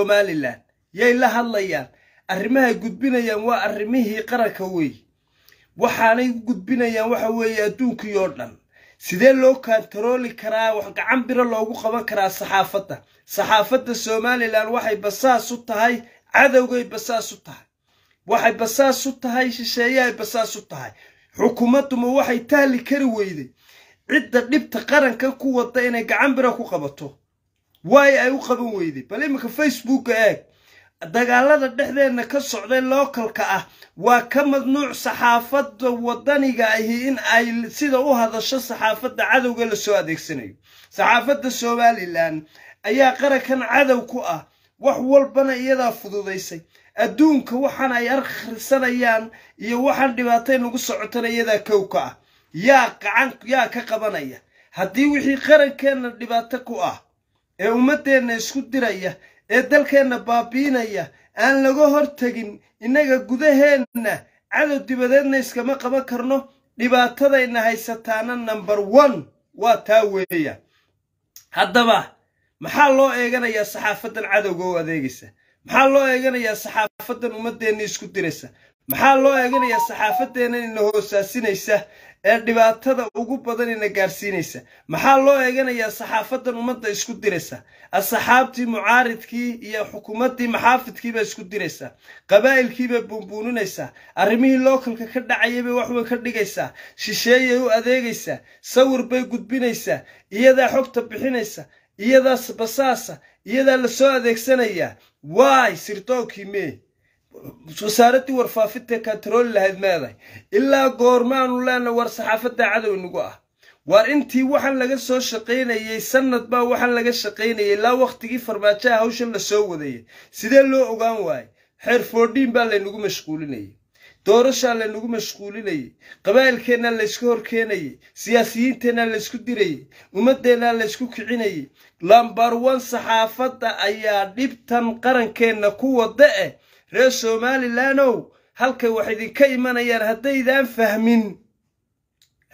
somalilan yay la hadlayaan arrimahay gudbinayaan waa arrimihii qaranka wey waxaanay u gudbinayaan waxa weeye adduunkii oo dhan sidee loo kantarooli karaa wax gacan biro loogu qaban karaa saxaafadda saxaafadda somalilan waxay basaas u tahay cadowgay basaas u tahay waxay basaas u tahay shisheeyahay basaas u tahay xukuumadduma waxay taali kari weyday cidda dhibta qaranka ku wadda inay gacan biro ku qabato waay ay u qaban weyday bal iminka facebooka eeg dagaalada dhexdeenna ka socday lookalka ah waa ka madnuuc saxaafada wadaniga ahi in ay sida u hadasho saxaafadda cadowga lasoo adeegsanayo saxaafadda somalilan ayaa qarankan cadow ku ah wax walbana iyadaa fududaysay adduunka waxaan ay akhrisanayaan iyo waxaan dhibaatay nagu socotana iyadaa kow ka ah yaa gacan yaa ka qabanaya haddii wixii qarankeenna dhibaato ku ah ee ummaddeenna isku diraya ee dalkeenna baabi'inaya aan laga hortegin innaga gudaheenna cadow dibadeedna iskama qaban karno dhibaatadayna haysataana namber one waa taa weeya haddaba maxaa loo eeganayaa saxaafaddan cadowga oo adeegaysa maxaa loo eeganayaa saxaafaddan ummaddeenna isku diraysa maxaa loo eeganayaa saxaafaddeenna ina hoosaasinaysa ee dhibaatada ugu badan ina gaarsiinaysa maxaa loo eeganayaa saxaafaddan ummadda isku diraysa asaxaabtii mucaaridkii iyo xukuumaddii maxaafidkiibaa isku diraysaa qabaa'ilkiibaa buunbuuninaysaa arrimihii lookalka ka dhacayay bay waxbay ka dhigaysaa shisheeyay u adeegaysaa sawir bay gudbinaysaa iyadaa xogta bixinaysa iyadaa basaasa iyadaa lasoo adeegsanayaa waay سيرتوكي مي wasaaradii warfaafinta katrooli lahayd meeday ilaa goormaanu leena war saxaafadda cadow inagu ah waar intii waxaan laga soo shaqaynayay sanad baa waxaan laga shaqaynayay ilaa wakhtigii farmaajaha hawshan la soo wadayay sidee loo ogaan waayay xeer foodhiin baa laynagu mashquulinayay doorashaana lagu mashquulinayey qabaalkeennaa laysku horkeenayay siyaasiyiinteenna laysku dirayay ummaddeennaa laysku kicinayey lambarwan saxaafadda ayaa dhibtan qarankeenna ku wada eh reer somalilandow halkay wax idinka imanayaan haddaydaan fahmin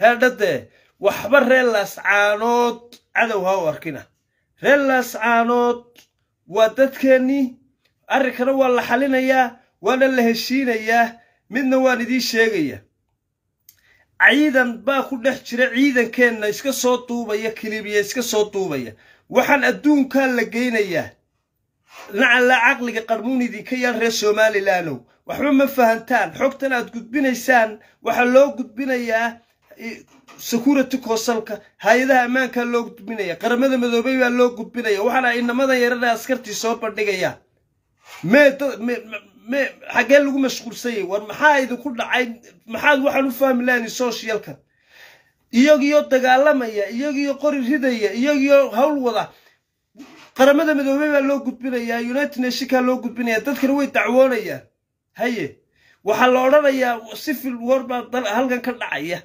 heedhadee waxba reer caanood cadow ha u arkina reer caanood waa dadkeennii arrinkana waa la xalinayaa waana la heshiinayaa midna waan idii sheegaya ciidan baa ku dhex jira ciidankeenna iska soo duubaya kilibiya iska soo duubaya waxaan adduunkaa la geynayaa nacallaa caqliga qarmuun idinka yaan reer somalilaanow waxba ma fahantaan xogtan aad gudbinaysaan waxaa loo gudbinayaa security koosalka hay-adaha ammaankaa loo gudbinaya qaramada madoobey baa loo gudbinaya waxaana inamadan yarada askartii soo bandhigaya xaggee lagu mashquulsanyay war maxaa idinku dhacay maxaad waxaan u fahmi lahayni socialka iyagiyo dagaalamaya iyagiyo qori ridaya iyagiyo hawl wada qaramada midoobey baa loo gudbinayaa united nationkaa loo gudbinaya dadkana way dacwoonayaan haye waxaa la odhanayaa civil war baa halkan ka dhacaya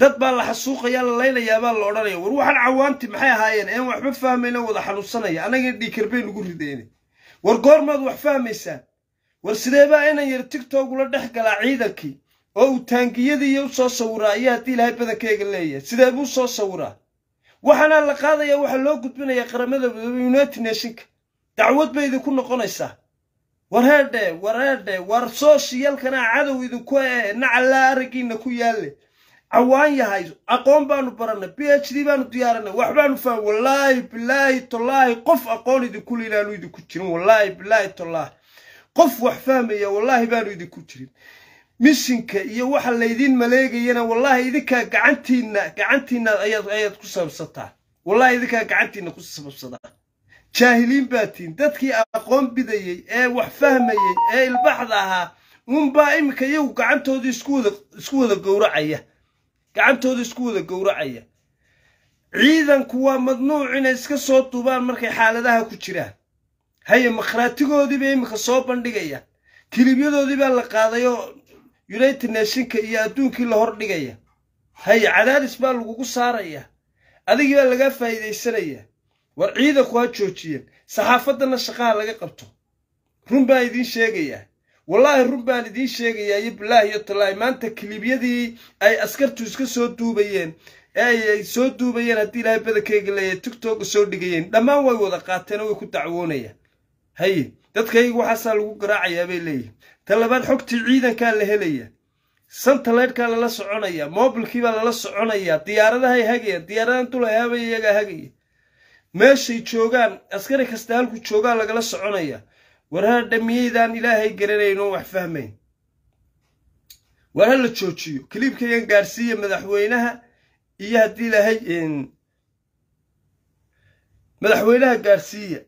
dad baa la xasuuqaya la laynayaabaa la odhanaya war waxaan cawaanti maxay ahaayeen een waxba fahmayna wada xanuunsanaya annagana dhiikarbay nagu rideen war goormaad wax fahmaysaan war sideebaa inan yar tigtogula dhex galaa ciidankii oo uu taangiyadiiyo u soo sawiraa iyo haddii ilaahay badankeega leeyahay sidee buu soo sawiraa waxaana la qaadayaa waxaa loo gudbinayaa qaramada united nationka dacwad bay idinku noqonaysaa wareedhe wareedhe war war soosiyalkana cadow idinku ee nacallaa araggiinna ku yaalle cawaan yahay aqoon baanu barannay b h d baanu diyaaranay waxbaanu fahan wallaahi bilaahi tolaahi qof aqoon idinku lilaanu idinku jirin wallaahi bilaahi tolaahi qof wax fahmaya wallaahi baanu idinku jirin mishinka iyo waxa laydiin maleegayana wallaahi idinkaa gacantiinna gacantiinna ayaad ku sababsataa wallaahi idinkaa gacantiina ku sababsataa jaahiliin baatiin dadkii aqoon bidayay ee wax fahmayay ee ilbaxda ahaa unbaa iminka iyagu gacantoodii isku wada gowracaya gacantooda isku wada gowracaya ciidanku waa madnuuc inay iska soo duubaan markay xaaladaha ku jiraan haye makhraatigoodii bay iminka soo bandhigayaan kilibyadoodii baa la qaaday oo united nationka iyo adduunkii la hor dhigaya haye cadaadis baa lagugu saarayaa adigii baa lagaa faa'iidaysanayaa war ciidanku ha joojiyeen saxaafaddana shaqaha laga qabto run baan idiin sheegayaa wallaahi run baan idiin sheegayaa iyo bilaahi iyo tallaahi maanta kilibyadii ay askartu iska soo duubayeen ee eeay soo duubayeen haddii ilaahay badankeyga leeyahay tigtooga soo dhigayeen dhammaan way wada qaateen oo way ku dacwoonayaan haye dadkayga waxaasaa lagu garaacayaa bay leeyihin ta labaad xogtii ciidankaa la helaya santaleydhkaa lala soconaya moobilkiibaa lala soconayaa diyaaradahay hagayaan diyaaradahan dulahaba iyagaa hagaya meeshay joogaan askari kasta halku joogaa lagala soconaya warha dhammiyeydaan ilaahay garanayno wax fahmayn war ha la joojiyo kaliibkaygan gaadhsiiya madaxweynaha iyo haddii lahay madaxweynaha gaadhsiiya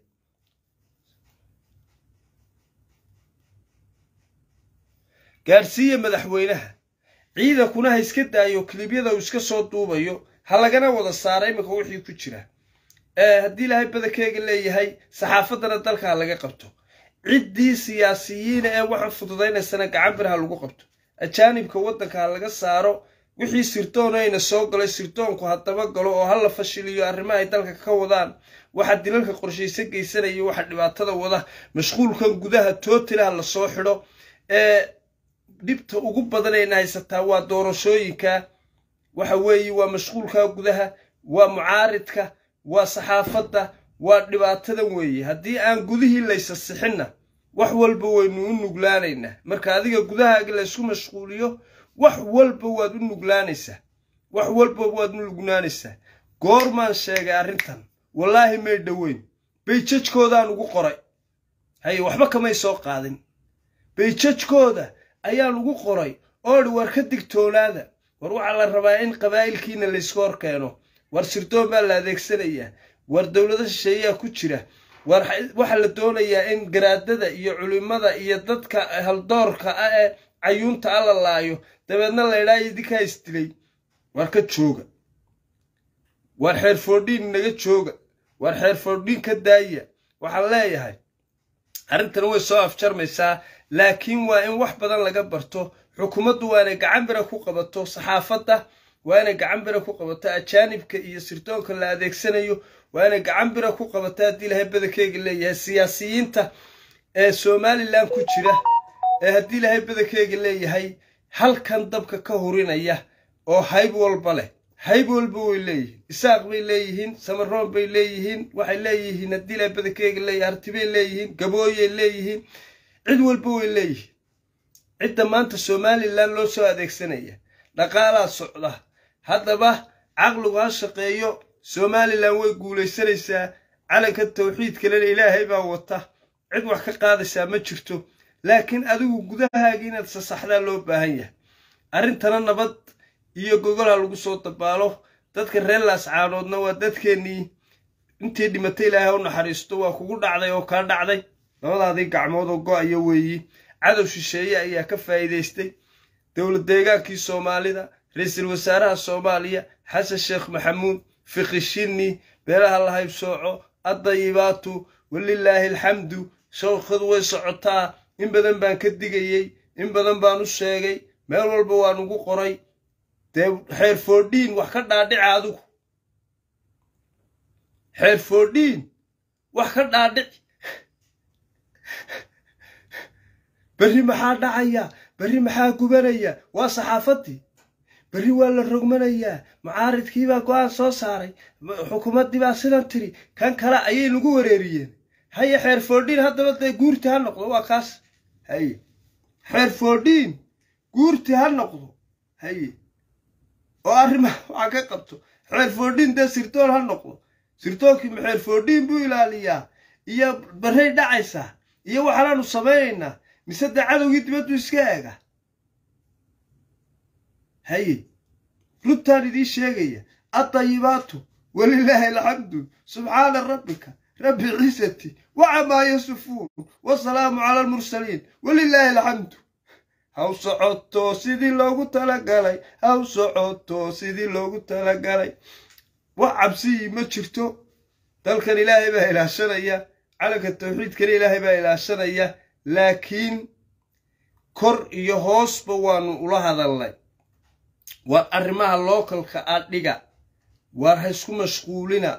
gaadhsiiya madaxweynaha ciidankuna ha iska daayo kilibyada uu iska soo duubayo ha lagana wada saara iminka wixii ku jira haddii ilaahay badankeega leeyahay saxaafadana dalka ha laga qabto ciddii siyaasiyiina ee waxa fududaynaysana gacan bir ha lagu qabto ajaanibka waddanka ha laga saaro wixii sirdoonayna soo galay sirdoonku hadaba galo oo hala fashiliyo arrimo ay dalka ka wadaan waxa dilalka qorshaysa geysanaya waxa dhibaatada wada mashquulkan gudaha tootila ha la soo xidho ee dhibta ugu badanayna haysataa waa doorashooyinka waxa weeye waa mashquulkaa gudaha waa mucaaridka waa saxaafadda waa dhibaatadan weeye haddii aan gudihii laysasixinna wax walba waynu u nuglaanaynaa marka adiga gudahaaga laysku mashquuliyo wax walba waad u nuglaanaysaa wax walba waad u nuglaanaysaa goormaan sheegay arrintan wallaahi may dhoweyn bayjajkoodaan ugu qoray hayo waxba kamay soo qaadin bayjajkooda ayaa lagu qoray oo dhi war ka digtoonaada war waxaa la rabaa in qabaa'ilkiina laysku hor keeno war sirdoon baa la adeegsanayaa war dowlado shisheeyaa ku jira war waxaa la doonayaa in garaadada iyo culimmada iyo dadka haldoorka ah ee cayuunta a ah la laayo dabeedna la laydhaa idinkaa isdilay war ka jooga war xeerfoordhiin naga jooga war xeerfoordhiin ka daaya waxaan leeyahay arrintan way soo afjarmaysaa laakiin waa in wax badan laga barto xukuumaddu waa inay gacan bira ku qabato saxaafadda waa inay gacan bira ku qabato ajaanibka iyo sirdoonka la adeegsanayo waa inay gacan bira ku qabato haddii ilahay badankeega leeyahay siyaasiyiinta ee somalilan ku jira ee haddii ilahay badankeega leeyahay halkan dabka ka hurinaya oo hayb walba leh hayb walba way leeyihiin isaaq bay leeyihiin samaroon bay leeyihiin waxay leeyihiin haddii ilahay badankeega leeyahay hartibay leeyihiin gabooyay leeyihiin cid walba way leeyihin cidda maanta somalilan loo soo adeegsanaya dhaqaalaa socda haddaba caqligu ha shaqeeyo somalilan way guulaysanaysaa calanka tawxiidkalena ilaahay baa wata cid wax ka qaadaysaa ma jirto laakiin adigu gudahaaga inaad sasaxdaa loo baahan yahay arrintana nabad iyo gogolha lagu soo dabaalo dadka reer laascaadoodna waa dadkeennii intii dhimatay ilaahay u naxariisto waa kugu dhacday oo kaa dhacday labadaadii gacmood oo go-ayo weeyi cadow shisheeye ayaa ka faa'iidaystay dowlad deegaankii soomaalida ra-iisul wasaaraha soomaaliya xasan sheekh maxamuud fiqi shinni beelaha la haybsooco addayibaatu walilaahi alxamdu shawqadu way socotaa in badan baan ka digayey in badan baan u sheegay meel walba waan ugu qoray dee xeer foodhiin wax ka dhaadhica adigu xeer foodhiin wax ka dhaadhici berri maxaa dhacaya berri maxaa gubanaya waa saxaafaddii berri waa la rogmanayaa mucaaridkiibaa go-aan soo saaray xukuumaddiibaa sidan tiri kan kale ayay nagu wareeriyeen haye xeer foordhiin haddaba dee guurti ha noqdo waa kaas haye xeer foordhiin guurti ha noqdo haye oo arrimaa waxaa ka qabto xeer foordhiin dee sirdoon ha noqdo sirdoonkii ma xeer foordhiin buu ilaaliyaa iyo barray dhacaysaa iyo waxaanaanu samaynaynaa mise dee cadowgii dibaddu iska ega haye runtaan idiin sheegaya addayibaatu walilaahi alxamdu subxaana rabbika rabbi ciisati wacamaa yasifuun wasalaamu cala almursaliin walilaahi alxamdu haw socoto sidii loogu talagalay haw socoto sidii loogu talagalay wax cabsiyi ma jirto dalkan ilaahay baa ilaashanaya calamka tawxiid keliya ilaahay baa ilaashanaya laakiin kor iyo hoosba waanu ula hadalnay waar arrimaha lookalka aad dhiga waar ha isku mashquulina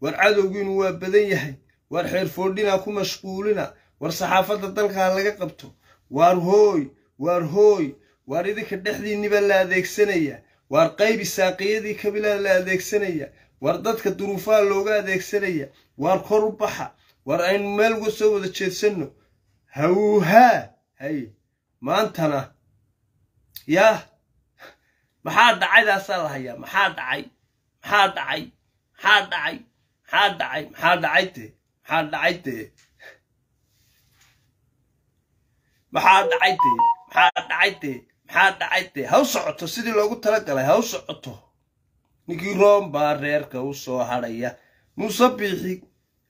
war cadowgiinu waa badan yahay waar xeerfoodhinaa ku mashquulina war saxaafadda dalka ha laga qabto waar hooy waar hooy waar idinka dhexdiinniba la adeegsanaya waar qaybi saaqiyadii kabilaha la adeegsanaya waar dadka duruufaha looga adeegsanaya waar kor u baxa war aynu meel uga soo wada jeedsanno hawhaa hay maantana yaah maxaa dhacaydaasaa la hayaa maxaa dhacay maxaa dhacay maxaa dhacay maxaa dhacay maxaa dhacay dee maxaa dhacay dee maxaa dhacay dee maxaa dhacay dee maxaa dhacay dee ha u socoto sidii loogu talagalay ha u socoto ninkii room baa reerka u soo hadhaya muuse biixi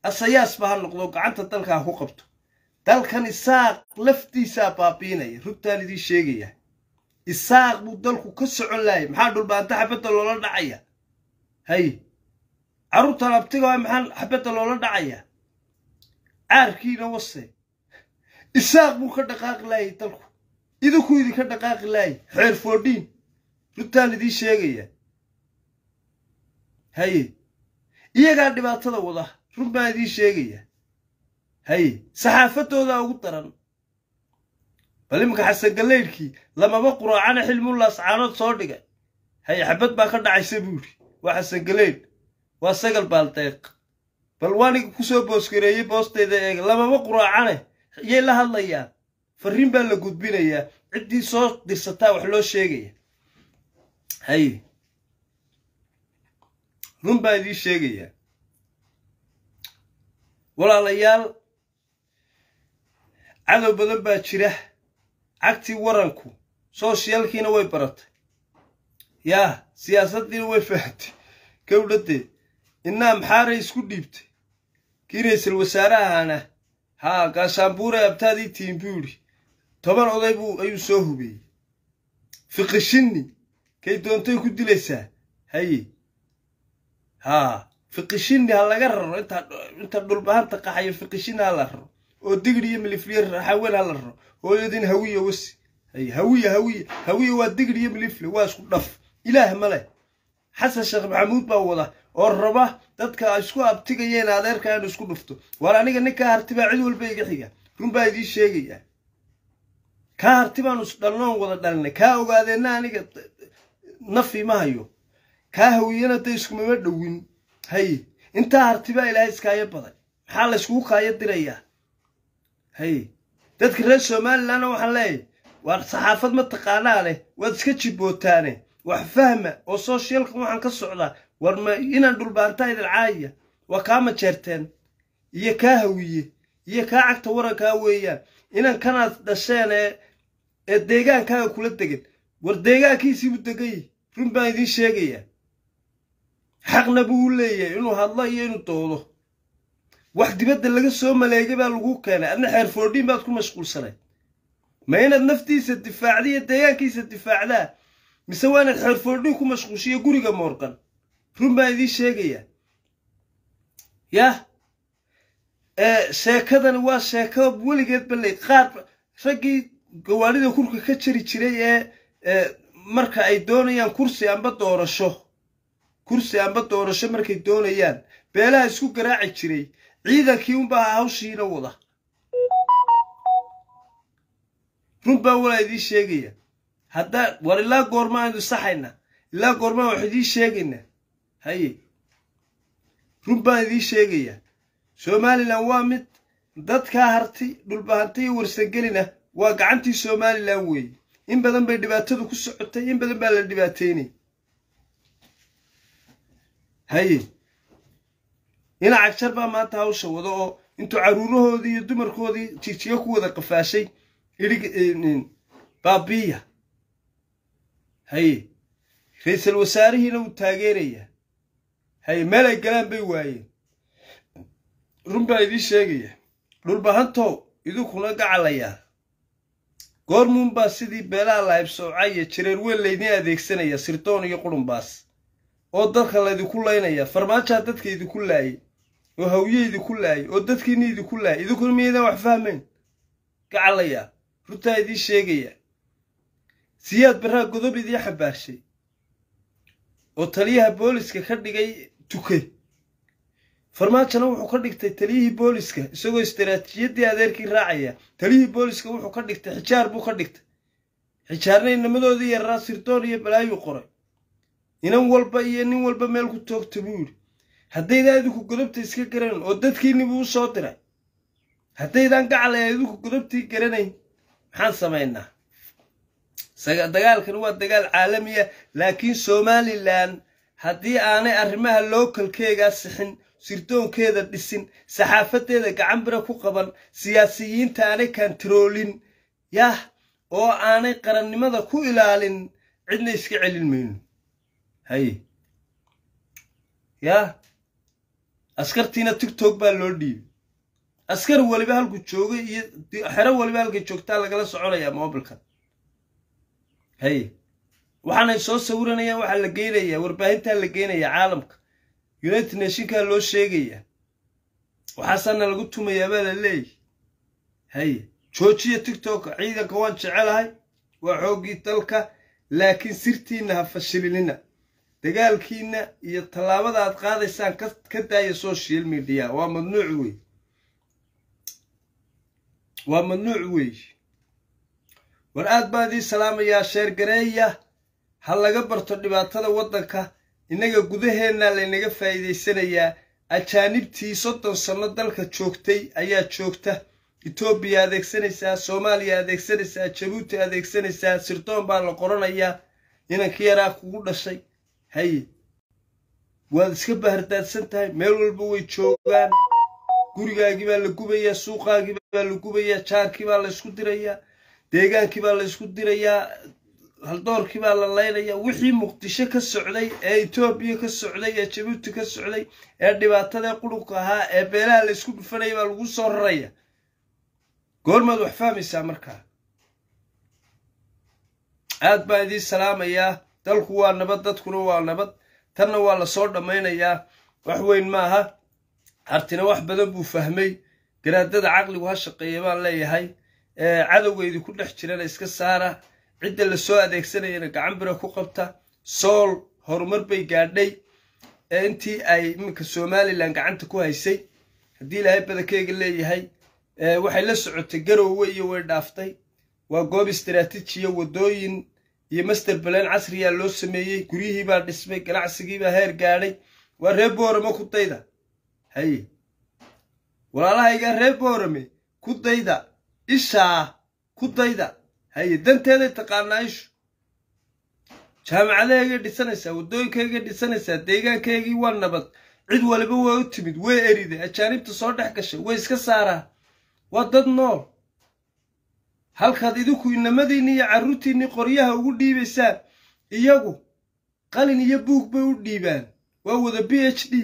asayaas ba ha noqdo gacanta dalkaa ku qabto dalkan isaaq laftiisaa baabiinaya rugtaan idiin sheegaya isaaq buu dalku ka socon laayay maxaa dhulbaanta xabadda loola dhacaya hay carruurtan waa maxaa xabadda loola dhacaya caarkiina wase isaaq buu ka dhaqaaqi laayay dalku idinku idinka dhaqaaqi laayay xeer foodhiin rugtaan idiin sheegaya haye iyagaa dhibaatada wadaa run baan idiin sheegaya haye saxaafadoodaa ugu daran bal imika xasan galleydhkii lamaba quraacana xilmullaas caanood soo dhigay haye xabad baa ka dhacaysa buu idhi waa xasan galeydh waa sagal baaldeeq bal waaniga ku soo boosgareeyey boostayda eega lamaba quraacane yay la hadlayaan farriin baa la gudbinayaa ciddii soo dirsataa wax loo sheegaya haye run baa idii sheegayaa walaalayaal cadow badan baa jira cagtii waranku sooshiyaalkiina way baratay yaa siyaasaddiina way fahamtay gowdhaddee innaa maxaaray isku dhiibtay kii ra'iisul wasaarahana haa gaashaanbuure abtaadii tiin buu yidhi toban oday buu ayuu soo hubeeyey fiqishinni kay doontay ku dilaysaa haye haa fiqishini ha laga raro inta dhulbahanta qaxayo fiqishini ha la raro oo digri iyo milifliya hawen ha la raro hooyadin hawiya wasi hawiya hawiya hawiya waa digri iyo milifli waa isku dhaf ilaah male xasan sheekh maxamuud baa wada oo raba dadka isku abtigayeen adeerka in isku dhufto waar aniga ninkaa harti cid walba iga xiga run baa idiin sheegayaa kaa harti baanu isdhalnoon wada dhalinay kaa ogaadeenna aniga nafi ma hayo kaa hawiyana da iskumama dhowin hay intaa hartibaa ilaahay iskaayo baday maxaa layskugu kaayo dirayaa hay dadka reer somalilanna waxaan leeyahy waar saxaafad ma taqaanaa leh waad iska jibootaane wax fahma oo sooshyalkan waxaan ka socdaa war ma inaan dhulbaantaa idin caaya waa kaa majeerteen iyo kaa hawiye iyo kaa cagta warankaa weeyaan inaan kanaad dhasheenee ee deegaankaaga kula degan war deegaankiisiibu degay run baan idiin sheegayaa xaqna buu u leeyahay inuu hadlo iyo inuu doodo wax dibadda laga soo maleegay baa lagu keenay adna xeer foordhiin baad ku mashquulsanayd ma inaad naftiisa difaacda iyo deegaankiisa difaacdaa mise waa inaad xeer foordhiin ku mashquushiyo guriga moorqan run baan idiin sheegayaa yah sheekadani waa sheeko weligeedba ley qaar raggii gawaadhida kurka ka jari jiray ee marka ay doonayaan kursi amba doorasho kursi amba doorasho markay doonayaan beelaha isku garaaci jiray ciidankii unbaa hawshiina wada runbaa walaa idiin sheegaya haddaa war ilaa goorma aynu saxayna ilaa goormaa wax idiin sheegayna haye run baan idiin sheegayaa somalilan waa mid dadkaa harti dhulbaharti iyo warsangelina waa gacantii somalilan weeye in badan bay dhibaatadu ku socotay in badan baa la dhibaateynay haye dhinaca shar baa maanta hawsha wado oo intuu caruurahoodii iyo dumarkoodii jijiyo ku wada qafaashay iig baabiya haye ra-iisul wasaarihiina wuu taageerayaa haye meel ay galaan bay waayeen run baa idiin sheegaya dhulbahantow idinkuna gacalayaa goormuunbaa sidii beelaha lahaybsoocaya jireer weyn laydin adeegsanaya sirdoon iyo qurunbaas oo dalka laydinku laynaya farmaajaa dadka idinku laayay oo hawye idinku laayay oo dadkiina idinku laayay idinkuna miyaydaan wax fahmayn gacalayaa runtaa idiin sheegaya siyaad barraa godob idiin xambaarshay oo taliyaha booliska ka dhigay tuke farmaajona wuxuu ka dhigtay taliyihii booliska isagoo istaraatiijiyaddii adeerkii raacaya taliyihii booliska wuxuu ka dhigtay xijaar buu ka dhigtay xijaarna inamadoodii iyo raasirdoon iyo balaayuu qoray inan walba iyo nin walba meel ku toogta buu yidhi haddaydan idinku godobta iska garanayn oo dadkiinni u soo diray haddaydaan gacalaya idinku godobtii garanayn maxaan samaynaa dagaalkan waa dagaal caalamiya laakiin somalilan haddii aanay arrimaha lookalkeegaa sixin sirdoonkeeda dhisin saxaafaddeeda gacanbira ku qaban siyaasiyiinta aanay kantaroolin yah oo aanay qarannimada ku ilaalin cidna iska celin mayno haye yaa askartiina tiktok baa loo dhiibay askar weliba halku joogay iyo xero weliba halkay joogtaa lagala soconayaa mobilkan haye waxaanay soo sawiranayaan waxaa la geynayaa warbaahintaa la geynayaa caalamka united nationkaa loo sheegayaa waxaasaana lagu tumayaa baa la leeyay haye joojiya tigtokka ciidanka waan jecelahay waa xooggii dalka laakiin sirtiina ha fashilinina dagaalkiina iyo tallaabada aad qaadaysaan ka daaya social media waa mamnuuc wey waa mamnuuc wey war aad baan idiin salaamayaa sheer gareeya ha laga barto dhibaatada waddanka innaga gudaheennaa laynaga faa'iidaysanayaa ajaanibtii soddon sanno dalka joogtay ayaa joogta etoobiya adeegsanaysaa soomaaliya adeegsanaysaa jabuuti adeegsanaysaa sirdoon baa la qoranayaa inankii yaraa kugu dhashay haye waad iska bahardaadsan tahay meel walba way joogaan gurigaagii baa la gubayaa suuqaagii baa la gubayaa jaarkii baa laysku dirayaa deegaankii baa laysku dirayaa haldoorkii baa la laynayaa wixii muqdisho ka socday ee etoobiya ka socday ee jabuuti ka socday ee dhibaatadae quluqka ahaa ee beelaha laysku dhufanaya baa lagu soo raraya goormaad wax fahmaysaa markaa aad baa idiin salaamayaa dalku waa nabad dadkuna waa nabad tanna waa lasoo dhammaynayaa wax weyn maaha hartina wax badan buu fahmay garaadada caqligu ha shaqeeya baan leeyahay cadowga ku dhex jirana iska saara cidda lasoo adeegsanayana gacan bira ku qabta sool horumar bay gaadhay intii ay iminka somalilan gacanta ku haysay haddii ilaahay badankeega leeyahay waxay la socotay garoowe iyo way dhaaftay waa goob istaraatiijiya wadooyin iyo master balan casriyaa ah loo sameeyey guryihii baa dhismay ganacsigiibaa heer gaadhay waa ree boorame ku dayda haye walaalahaygaa ree boorame ku dayda ishaa ku dayda haye danteeday taqaanaa ishu jaamacadaheegay dhisanaysaa waddooyinkaygay dhisanaysaa deegaankaygii waa nabad cid waliba way u timid way eriday ajaanibta soo dhex gashay way iska saaraa waa dad nool halkaad idinku inamadiinni iyo caruurtiinnii qoryaha ugu dhiibaysaan iyagu qalin iyo buug bay u dhiibaan waa wada b h d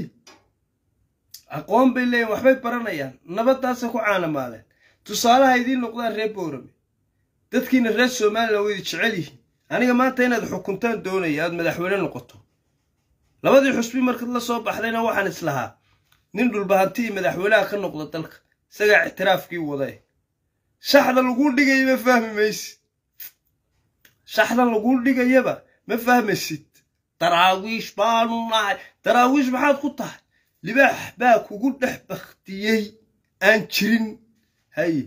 aqoon bay leeyihin waxbay baranayaan nabaddaasay ku caanamaaleen tusaalaha idiin noqdaan reer boorame dadkiina reer somalilan idi jecel yihiin aniga maanta inaad xukuntaan doonaya aad madaxweyne noqoto labadii xusbi markaad la soo baxdayna waxaan islahaa nin dhulbahanti madaxweynaha ka noqda dalka isagaa ictiraafkii wadae shaxda laguu dhigaya ma fahmi maysid shaxda laguu dhigayaba ma fahmaysid daraawiish baanu nahay daraawiish maxaad ku tahay libaax baa kugu dhex baktiyey aan jirin haye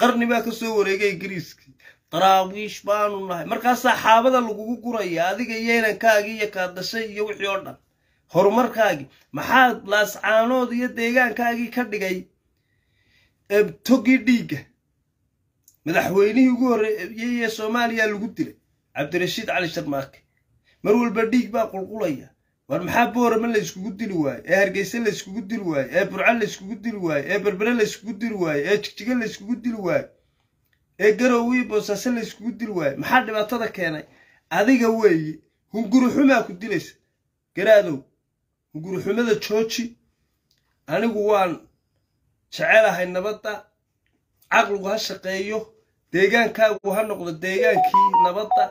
qarni baa kasoo wareegay ingiriiskii daraawiish baanu nahay markaasaa xaabada lagugu guraya adiga yeenankaagii iyo kaadashay iyo wixii oo dhan horumarkaagii maxaad laascaanood iyo deegaankaagii ka dhigay togii dhiigga madaxweynihii ugu horreeyey ee soomaaliya lagu dilay cabdirashiid cali sharmaake mar walba dhiig baa qulqulaya war maxaa boorama layskugu dili waayo ee hargeysa layskugu dili waayo ee burco layskugu dili waaye ee berbere layskugu dili waayo ee jigjigo layskugu dili waayo ee garowii boosaaso layskugu dili waaye maxaa dhibaatada keenay adiga weeye hunguruxumaa ku dilaysa garaadow hunguruxumada jooji anigu waan jecelahay nabadda caqligu ha shaqeeyo deegaankaagu ha noqdo deegaankii nabadda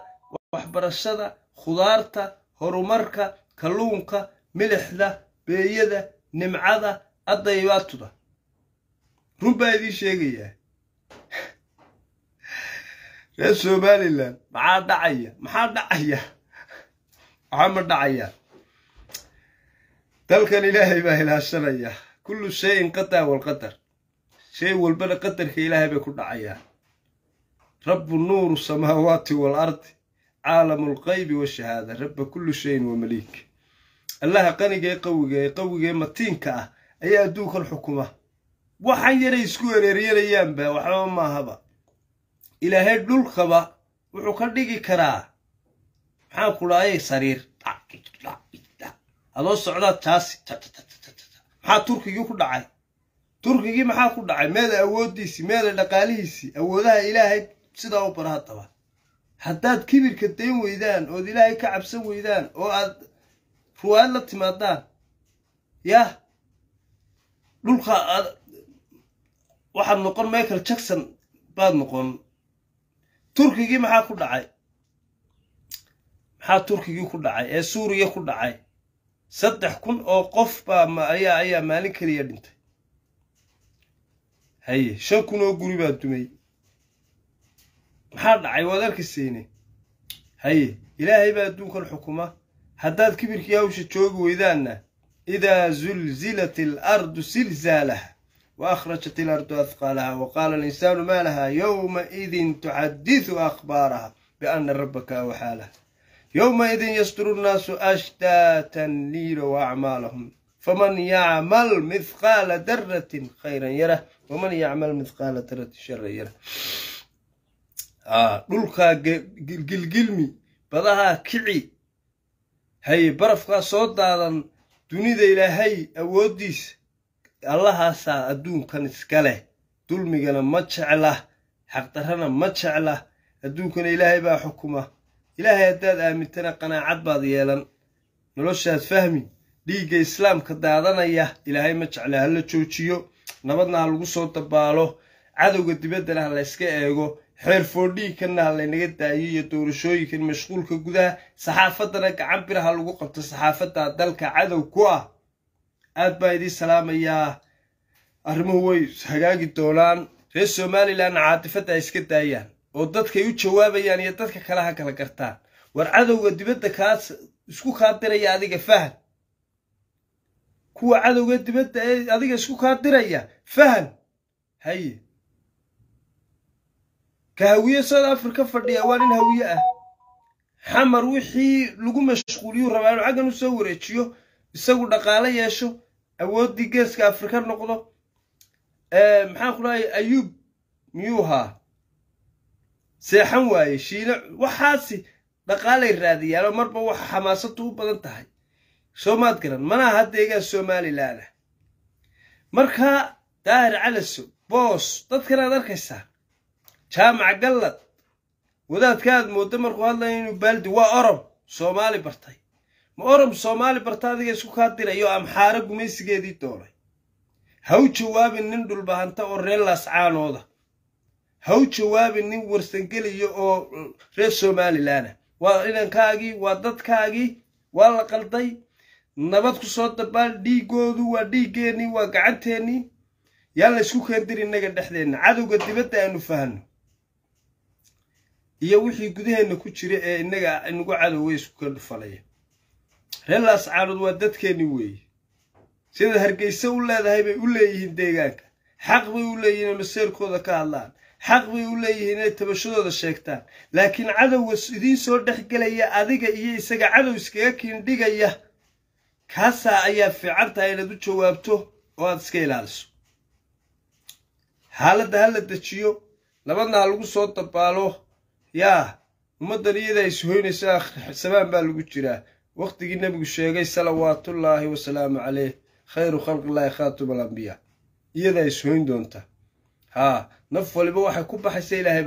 waxbarashada khudaarta horumarka kalluunka milixda beeyada nimcada adaybaatuda run baa idiin sheegayaa reer somalilan maxaa dhacaya maxaa dhacaya maxaa ma dhacaya dalkan ilaahay baa ilaashanaya kullu shayin qadaa walqadar shay walbana qadarka ilaahay bay ku dhacayaa rabu nuuru samaawaati waalardi caalamu alqaybi washahaada raba kulli shayin wa maliik allaha qaniga ee qawiga ee qawigee matiinka ah ayaa adduunkan xukuma waxaan yaray isku wereeryarayaanba waxba maahaba ilaahay dhulkaba wuxuu ka dhigi karaa maxaan kudhaayay sariir adoo socdaa taasi maxaa turkigii ku dhacay turkigii maxaa ku dhacay meeda awooddiisii meeda dhaqaalihiisii awoodaha ilaahay sidaa u baraha daba haddaad kibirka dayn weydaan ood ilaahay ka cabsan weydaan oo aad ruwaayad la timaadaan yah dhulka aad waxaad noqon michael jackson baad noqon turkigii maxaa ku dhacay maxaa turkigii ku dhacay ee suuriya ku dhacay saddex kun oo qof baa ayaa ayaa maalin keliya dhintay haye shan kun oo guri baa dumay maxaa dhacay waad arkisayne haye ilaahay baa adduunkan xukuma haddaad kibirkii hawsha joogi weydaanna idaa zulzilat alardu silzaalaha wa akhrajat ilardu adqaalaha wa qaala alinsaanu maa lahaa yowmaidin tuxadisu akhbaaraha bianna rabbaka awxaa laha yowmaidin yasduru nnaasu ashtaatan liirow acmaalahum faman yacmal midqaala daratin khayran yarah waman yacmal midqaala daratin sharan yarah dhulkaa gilgilmi badahaa kici haye barafkaa soo daadan dunida ilaahay awooddiisa allahaasaa adduunkan iska leh dulmigana ma jecla xaqdarrana ma jecla adduunkana ilaahay baa xukuma ilaahay haddaad aamintana qanaacad baad yeelan noloshaad fahmi dhiigga islaamka daadanaya ilaahay ma jecla ha la joojiyo nabadna ha lagu soo dabaalo cadowga dibaddana ha layska eego xeer foordhiigkanna ha laynaga daayo iyo doorashooyinkan mashquulka gudaha saxaafaddana gacan biraha lagu qabto saxaafadda dalka cadow ku ah aad baa idiin salaamayaa arrimuhu way hagaagi doonaan reer somalilanna caatifadda ha iska daayaan oo dadkay u jawaabayaan iyo dadka kale ha kala gartaan war cadowga dibadda kaas isku kaa diraya adiga fahan kuwa cadowga dibadda ee adiga isku kaa diraya fahan haye ka hawiye south africa fadhiya waa nin hawiye ah xamar wixii lagu mashquuliyuu rabaa inuu caggan u soo wareejiyo isagu dhaqaale yeesho awooddii geeska afrika noqdo maxaan ku ayuub miyuu haa seexan waaye shiina waxaasi dhaqaalay raadiyaanoo marba waxa xamaasadu u badan tahay soomaad garan manaha deegaan somalilan ah marka daahir calaso boos dadkanaad arkaysaa jaamac galad wadaadka aad moodda markuu hadlaya inuu baaldi waa orom soomaali bartay ma orom soomaali barta adiga isku kaa dirayo amxaaro gumaysigeedii doonay ha u jawaabin nin dhulbahanta oo reer laascaanooda ha u jawaabin nin warsangeliya oo reer somalilaana waa idankaagii waa dadkaagii waa la qalday nabad ku soo dabaal dhiigoodu waa dhiiggeennii waa gacanteennii yaa laysku keendiri innaga dhexdeenna cadowga dibadda aanu fahno iyo wixii gudaheenna ku jira ee inaga inagu cadowga iskuka dhufalaya reer laascaanood waa dadkeenni weeye sida hargeysa u leedahay bay u leeyihiin deegaanka xaq bay u leeyihin inay maseerkooda ka hadlaan xaq bay u leeyihiin inay tabashadooda sheegtaan laakiin cadowga idiin soo dhex gelaya adiga iyo isaga cadow iskaga kiindhigaya kaasaa ayaa fiican inaad u jawaabto oo aad iska ilaaliso xaaladda ha la dejiyo labadna ha lagu soo dabaalo yaa ummaddan iyadaa ishoynaysaa samaan baa lagu jiraa waqtigii nebigu sheegay salawaatullaahi wasalaamu caleyh khayru khalqillaahi khaatuma alambiyaa iyadaa ishoyn doonta haa naf waliba waxay ku baxaysa ilaahay